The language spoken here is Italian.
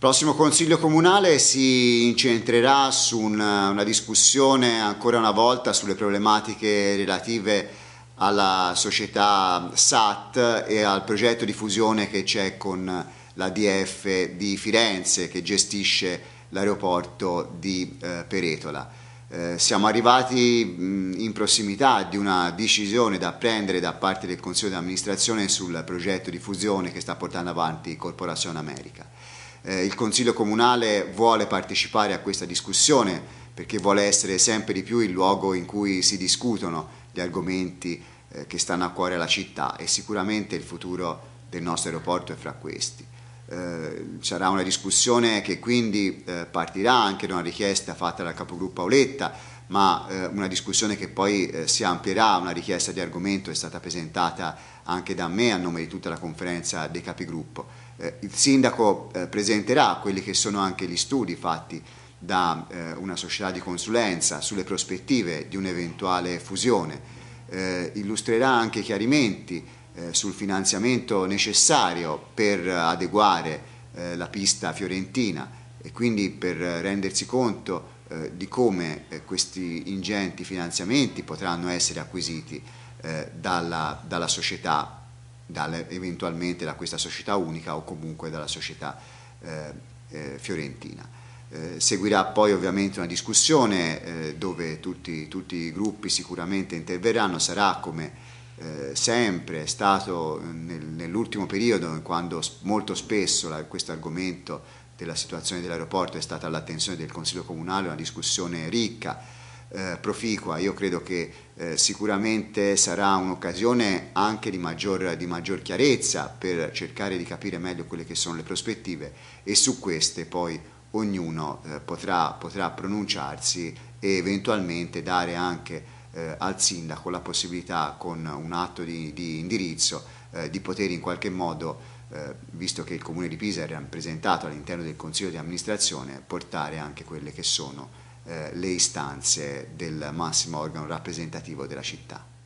Il prossimo Consiglio Comunale si incentrerà su una, una, discussione ancora una volta sulle problematiche relative alla società SAT e al progetto di fusione che c'è con la DF di Firenze che gestisce l'aeroporto di eh, Peretola. Eh, siamo arrivati mh, in prossimità di una decisione da prendere da parte del Consiglio di amministrazione sul progetto di fusione che sta portando avanti Corporazione America. Eh, il Consiglio Comunale vuole partecipare a questa discussione perché vuole essere sempre di più il luogo in cui si discutono gli argomenti eh, che stanno a cuore alla città e sicuramente il futuro del nostro aeroporto è fra questi. Eh, sarà una discussione che quindi eh, partirà anche da una richiesta fatta dal capogruppo Auletta ma eh, una discussione che poi eh, si amplierà, una richiesta di argomento è stata presentata anche da me a nome di tutta la conferenza dei capigruppo. Eh, il sindaco eh, presenterà quelli che sono anche gli studi fatti da eh, una società di consulenza sulle prospettive di un'eventuale fusione, eh, illustrerà anche chiarimenti sul finanziamento necessario per adeguare la pista fiorentina e quindi per rendersi conto eh, di come eh, questi ingenti finanziamenti potranno essere acquisiti eh, dalla, dalla, società, dalle, eventualmente da questa società unica o comunque dalla società eh, fiorentina. Eh, seguirà poi ovviamente una discussione eh, dove tutti, tutti, i gruppi sicuramente interverranno, sarà come eh, sempre è stato nel, nell'ultimo periodo, quando molto spesso questo argomento della situazione dell'aeroporto è stata all'attenzione del Consiglio Comunale, una discussione ricca, eh, proficua. Io credo che eh, sicuramente sarà un'occasione anche di maggior, di maggior, chiarezza per cercare di capire meglio quelle che sono le prospettive e su queste poi ognuno eh, potrà, potrà pronunciarsi e eventualmente dare anche eh, al sindaco la possibilità con un atto di, di indirizzo eh, di poter in qualche modo, eh, visto che il comune di Pisa è rappresentato all'interno del consiglio di amministrazione, portare anche quelle che sono eh, le istanze del massimo organo rappresentativo della città.